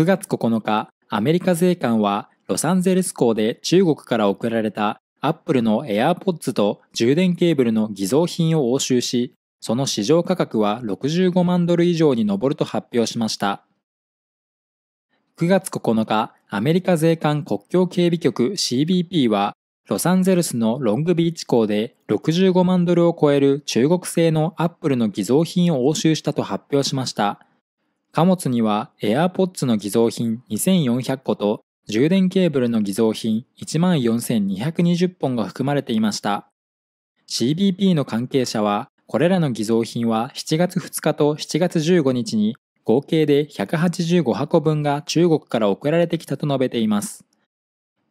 9月9日、アメリカ税関はロサンゼルス港で中国から送られたアップルの AirPods と充電ケーブルの偽造品を押収し、その市場価格は65万ドル以上に上ると発表しました。9月9日、アメリカ税関国境警備局 CBP は、ロサンゼルスのロングビーチ港で65万ドルを超える中国製のアップルの偽造品を押収したと発表しました。貨物には AirPods の偽造品2400個と充電ケーブルの偽造品14,220本が含まれていました。CBP の関係者は、これらの偽造品は7月2日と7月15日に合計で185箱分が中国から送られてきたと述べています。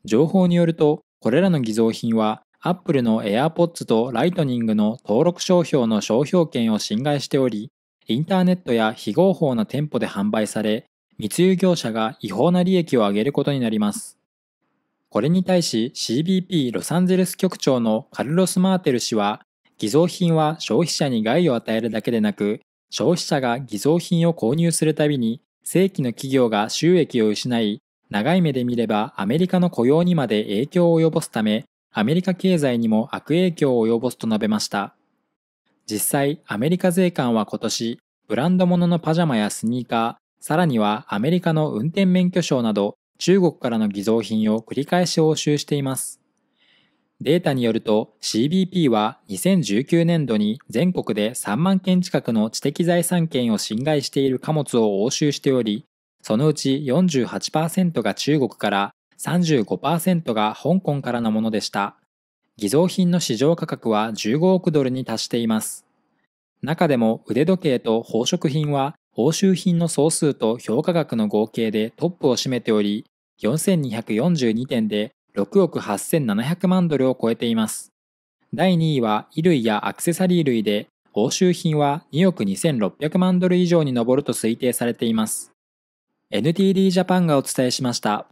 情報によると、これらの偽造品は Apple の AirPods と Lightning の登録商標の商標権を侵害しており、インターネットや非合法な店舗で販売され、密輸業者が違法な利益を上げることになります。これに対し CBP ロサンゼルス局長のカルロス・マーテル氏は、偽造品は消費者に害を与えるだけでなく、消費者が偽造品を購入するたびに、正規の企業が収益を失い、長い目で見ればアメリカの雇用にまで影響を及ぼすため、アメリカ経済にも悪影響を及ぼすと述べました。実際、アメリカ税関は今年、ブランド物のパジャマやスニーカー、さらにはアメリカの運転免許証など中国からの偽造品を繰り返し押収しています。データによると CBP は2019年度に全国で3万件近くの知的財産権を侵害している貨物を押収しており、そのうち48%が中国から35%が香港からのものでした。偽造品の市場価格は15億ドルに達しています。中でも腕時計と宝飾品は押収品の総数と評価額の合計でトップを占めており、4242点で6億8700万ドルを超えています。第2位は衣類やアクセサリー類で、押収品は2億2600万ドル以上に上ると推定されています。NTD ジャパンがお伝えしました。